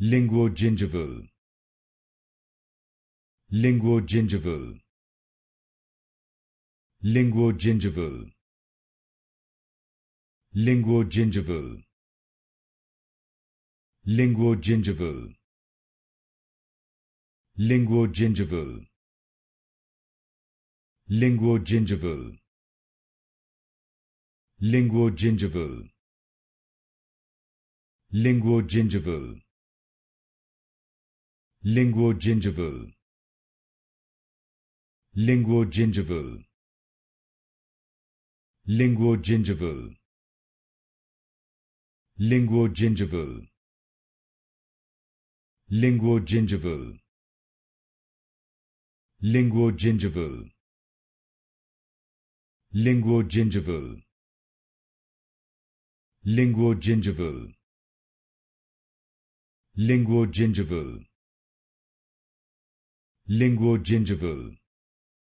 Linguo Linguo Linguo linguogingival Linguo linguogingival Linguo linguogingival Linguo linguogingival Linguo linguogingival Lingual gingival. Lingual gingival. Lingual gingival. Lingual gingival. Lingual gingival. Lingual gingival. Lingual gingival. Lingual gingival. Lingual gingival linguogingival